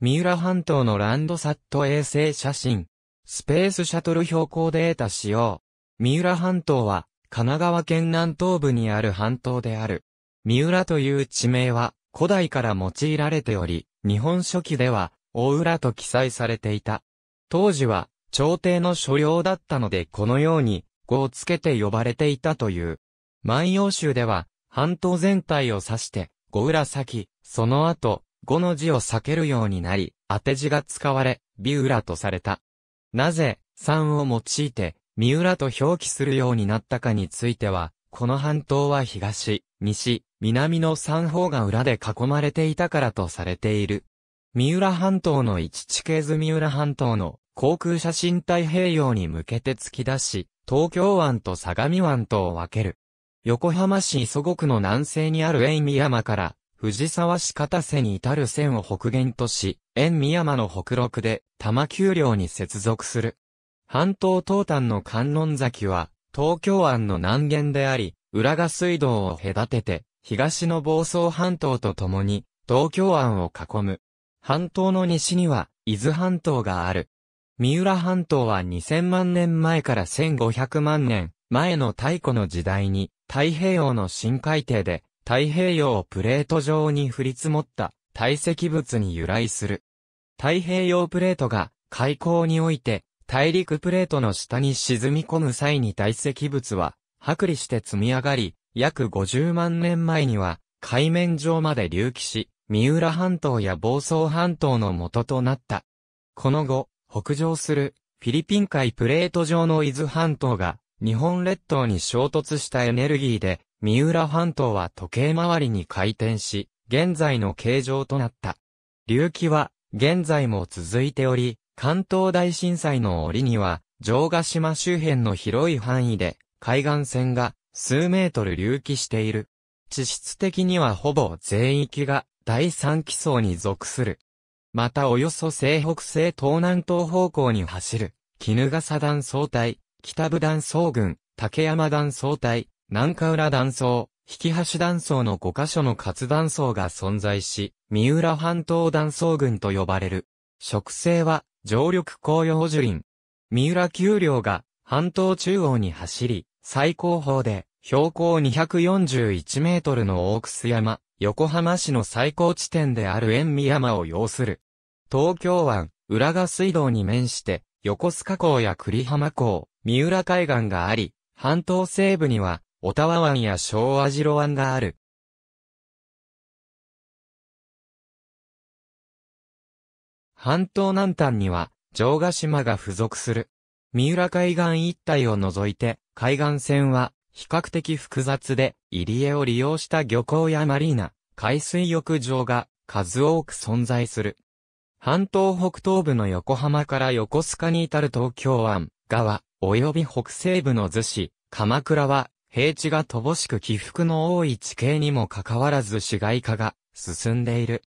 三浦半島のランドサット衛星写真。スペースシャトル標高データ使用。三浦半島は、神奈川県南東部にある半島である。三浦という地名は、古代から用いられており、日本書紀では、大浦と記載されていた。当時は、朝廷の所領だったのでこのように、語をつけて呼ばれていたという。万葉集では、半島全体を指して、五浦先、その後、語の字を避けるようになり、当て字が使われ、ビーラとされた。なぜ、三を用いて、三浦と表記するようになったかについては、この半島は東、西、南の三方が裏で囲まれていたからとされている。三浦半島の一地形図三浦半島の航空写真太平洋に向けて突き出し、東京湾と相模湾とを分ける。横浜市磯国の南西にある遠見山から藤沢市片瀬に至る線を北限とし、沿宮山の北麓で多摩丘陵に接続する。半島東端の観音崎は、東京湾の南限であり、浦賀水道を隔てて、東の房総半島と共に、東京湾を囲む。半島の西には、伊豆半島がある。三浦半島は2000万年前から1500万年前の太古の時代に、太平洋の深海底で太平洋プレート上に降り積もった堆積物に由来する。太平洋プレートが海溝において大陸プレートの下に沈み込む際に堆積物は剥離して積み上がり、約50万年前には海面上まで隆起し、三浦半島や房総半島の元となった。この後、北上するフィリピン海プレート上の伊豆半島が日本列島に衝突したエネルギーで三浦半島は時計回りに回転し、現在の形状となった。流気は、現在も続いており、関東大震災の折には、城ヶ島周辺の広い範囲で、海岸線が数メートル流気している。地質的にはほぼ全域が第三基層に属する。またおよそ西北西東南東方向に走る、絹笠断層帯、北部断層群、竹山断層帯、南下浦断層、引橋断層の5箇所の活断層が存在し、三浦半島断層群と呼ばれる。植生は、常緑紅葉樹林。三浦丘陵が、半島中央に走り、最高峰で、標高241メートルの大楠山、横浜市の最高地点である塩見山を要する。東京湾、浦賀水道に面して、横須賀港や栗浜港、三浦海岸があり、半島西部には、オタワ湾や小網代湾がある。半島南端には、城ヶ島が付属する。三浦海岸一帯を除いて、海岸線は、比較的複雑で、入り江を利用した漁港やマリーナ、海水浴場が、数多く存在する。半島北東部の横浜から横須賀に至る東京湾、川、及び北西部の逗子、鎌倉は、平地が乏しく起伏の多い地形にもかかわらず市街化が進んでいる。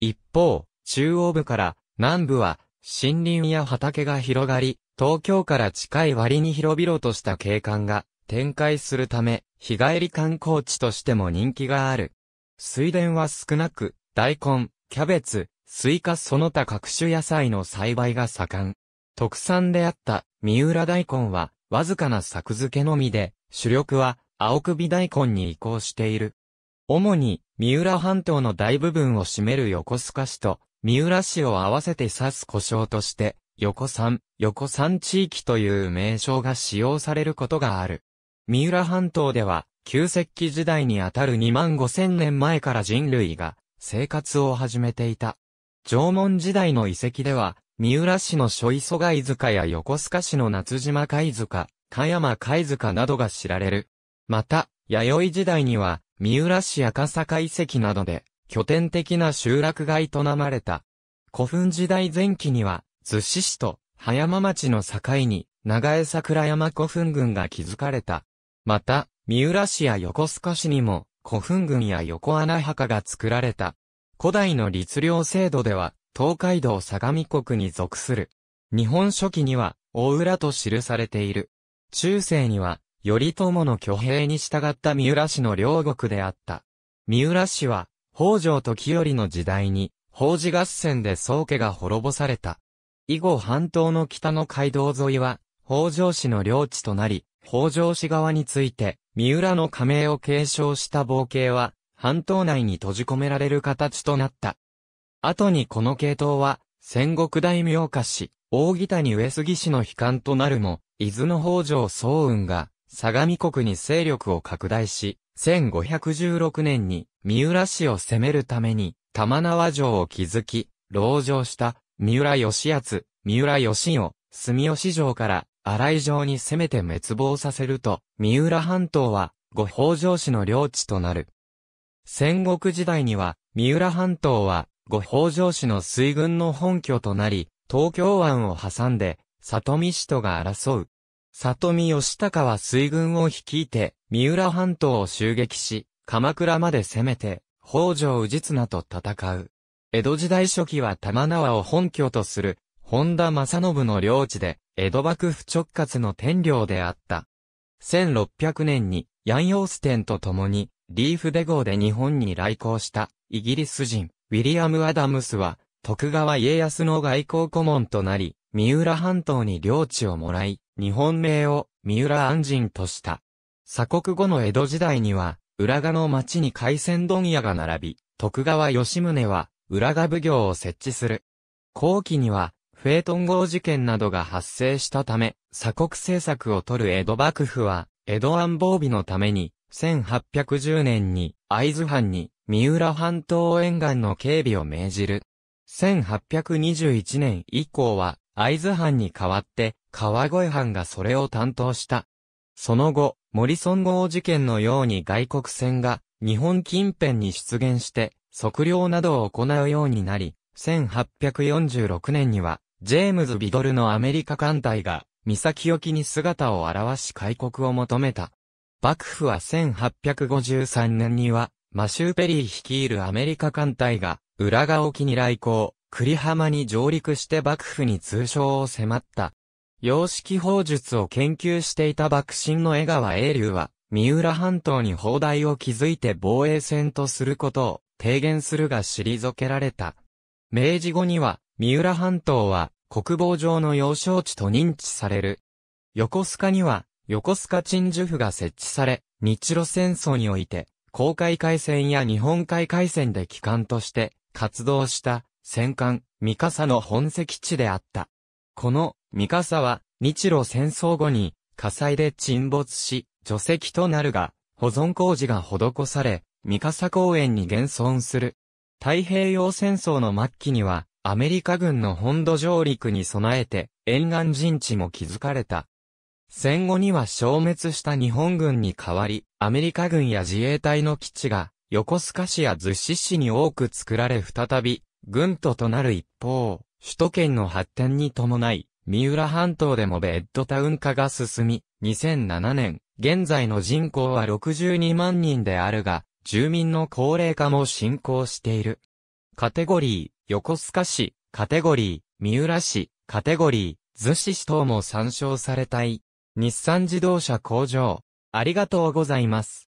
一方、中央部から南部は森林や畑が広がり、東京から近い割に広々とした景観が展開するため、日帰り観光地としても人気がある。水田は少なく、大根、キャベツ、スイカその他各種野菜の栽培が盛ん。特産であった三浦大根は、わずかな作付けのみで、主力は青首大根に移行している。主に三浦半島の大部分を占める横須賀市と三浦市を合わせて指す故障として横山、横山地域という名称が使用されることがある。三浦半島では旧石器時代にあたる2万5千年前から人類が生活を始めていた。縄文時代の遺跡では、三浦市の諸磯貝塚や横須賀市の夏島貝塚、香山貝塚などが知られる。また、弥生時代には、三浦市赤坂遺跡などで、拠点的な集落が営まれた。古墳時代前期には、逗子市と葉山町の境に、長江桜山古墳群が築かれた。また、三浦市や横須賀市にも、古墳群や横穴墓が作られた。古代の律令制度では、東海道相模国に属する。日本書紀には、大浦と記されている。中世には、頼朝の挙兵に従った三浦氏の両国であった。三浦氏は、北条時頼の時代に、法事合戦で宗家が滅ぼされた。以後半島の北の街道沿いは、北条氏の領地となり、北条氏側について、三浦の加盟を継承した冒険は、半島内に閉じ込められる形となった。後にこの系統は、戦国大名化し、大北谷上杉氏の悲観となるも、伊豆の北条早雲が、相模国に勢力を拡大し、1516年に三浦市を攻めるために玉縄城を築き、籠城した三浦義厚、三浦義雄、住吉城から荒井城に攻めて滅亡させると、三浦半島は五北条氏の領地となる。戦国時代には三浦半島は五北条氏の水軍の本拠となり、東京湾を挟んで里見氏とが争う。里見義高は水軍を率いて、三浦半島を襲撃し、鎌倉まで攻めて、北条氏綱と戦う。江戸時代初期は玉縄を本拠とする、本田正信の領地で、江戸幕府直轄の天領であった。1600年に、ヤンヨーステンと共に、リーフデ号で日本に来航した、イギリス人、ウィリアム・アダムスは、徳川家康の外交顧問となり、三浦半島に領地をもらい、日本名を三浦安人とした。鎖国後の江戸時代には、浦賀の町に海鮮問屋が並び、徳川吉宗は、浦賀奉行を設置する。後期には、フェートン号事件などが発生したため、鎖国政策を取る江戸幕府は、江戸安防備のために、1810年に、会津藩に、三浦半島沿岸の警備を命じる。1821年以降は、会津藩に代わって、川越藩がそれを担当した。その後、モリソン号事件のように外国船が日本近辺に出現して、測量などを行うようになり、1846年には、ジェームズ・ビドルのアメリカ艦隊が、岬沖に姿を現し開国を求めた。幕府は1853年には、マシュー・ペリー率いるアメリカ艦隊が、浦賀沖に来航。栗浜に上陸して幕府に通称を迫った。様式砲術を研究していた幕臣の江川英竜は、三浦半島に砲台を築いて防衛戦とすることを提言するが退けられた。明治後には、三浦半島は国防上の要衝地と認知される。横須賀には、横須賀鎮守府が設置され、日露戦争において、公海海戦や日本海海戦で機関として活動した戦艦、三笠の本籍地であった。この、三笠は、日露戦争後に、火災で沈没し、除籍となるが、保存工事が施され、三笠公園に現存する。太平洋戦争の末期には、アメリカ軍の本土上陸に備えて、沿岸陣地も築かれた。戦後には消滅した日本軍に代わり、アメリカ軍や自衛隊の基地が、横須賀市や逗子市に多く作られ再び、軍都となる一方、首都圏の発展に伴い、三浦半島でもベッドタウン化が進み、2007年、現在の人口は62万人であるが、住民の高齢化も進行している。カテゴリー、横須賀市、カテゴリー、三浦市、カテゴリー、逗子市等も参照されたい。日産自動車工場。ありがとうございます。